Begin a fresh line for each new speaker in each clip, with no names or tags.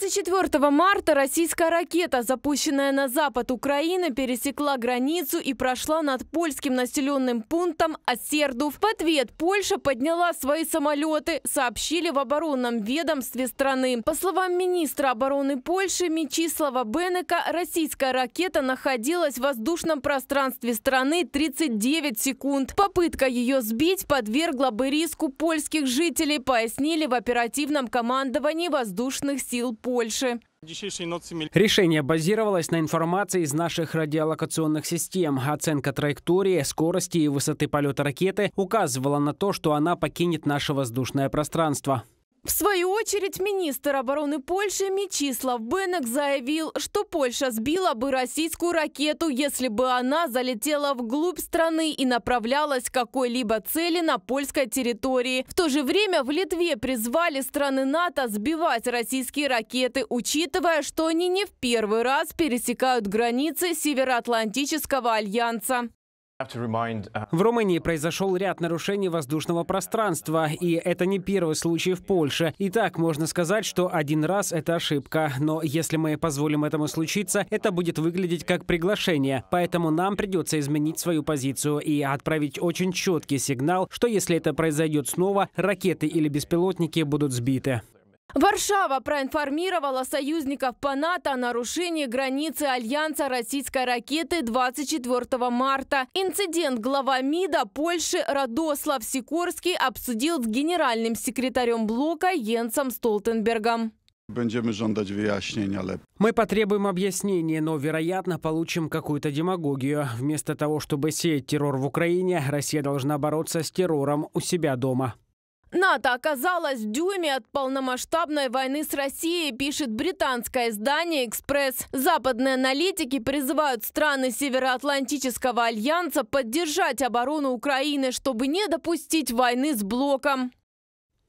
24 марта российская ракета, запущенная на запад Украины, пересекла границу и прошла над польским населенным пунктом Осердув. В ответ Польша подняла свои самолеты, сообщили в оборонном ведомстве страны. По словам министра обороны Польши Мечислава Бенека, российская ракета находилась в воздушном пространстве страны 39 секунд. Попытка ее сбить подвергла бы риску польских жителей, пояснили в оперативном командовании воздушных сил Польши. Польши.
Решение базировалось на информации из наших радиолокационных систем. Оценка траектории, скорости и высоты полета ракеты указывала на то, что она покинет наше воздушное пространство.
В свою очередь, министр обороны Польши Мечислав Бенек заявил, что Польша сбила бы российскую ракету, если бы она залетела вглубь страны и направлялась к какой-либо цели на польской территории. В то же время в Литве призвали страны НАТО сбивать российские ракеты, учитывая, что они не в первый раз пересекают границы Североатлантического альянса.
Uh, в Румынии произошел ряд нарушений воздушного пространства, и это не первый случай в Польше. И так можно сказать, что один раз это ошибка, но если мы позволим этому случиться, это будет выглядеть как приглашение. Поэтому нам придется изменить свою позицию и отправить очень четкий сигнал, что если это произойдет снова, ракеты или беспилотники будут сбиты.
Варшава проинформировала союзников по НАТО о нарушении границы Альянса российской ракеты 24 марта. Инцидент глава МИДа Польши Радослав Сикорский обсудил с генеральным секретарем блока Йенсом Столтенбергом. Мы
потребуем объяснения, но, вероятно, получим какую-то демагогию. Вместо того, чтобы сеять террор в Украине, Россия должна бороться с террором у себя дома.
НАТО оказалось в дюйме от полномасштабной войны с Россией, пишет британское издание «Экспресс». Западные аналитики призывают страны Североатлантического альянса поддержать оборону Украины, чтобы не допустить войны с блоком.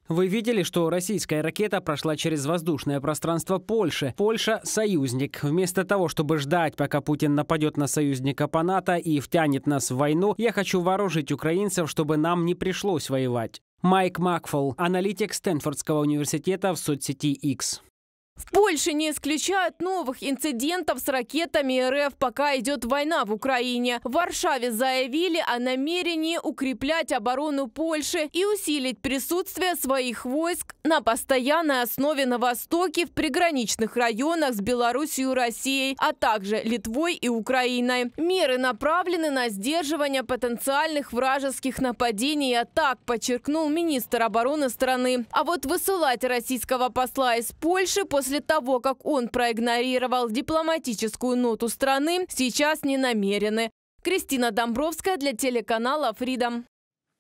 Вы видели, что российская ракета прошла через воздушное пространство Польши. Польша – союзник. Вместо того, чтобы ждать, пока Путин нападет на союзника по НАТО и втянет нас в войну, я хочу вооружить украинцев, чтобы нам не пришлось воевать. Майк Макфол, аналитик Стэнфордского университета в соцсети X.
В Польше не исключают новых инцидентов с ракетами РФ, пока идет война в Украине. В Варшаве заявили о намерении укреплять оборону Польши и усилить присутствие своих войск на постоянной основе на Востоке в приграничных районах с Белоруссией, и Россией, а также Литвой и Украиной. Меры направлены на сдерживание потенциальных вражеских нападений а так подчеркнул министр обороны страны. А вот высылать российского посла из Польши после после того, как он проигнорировал дипломатическую ноту страны, сейчас не намерены. Кристина Домбровская для телеканала Freedom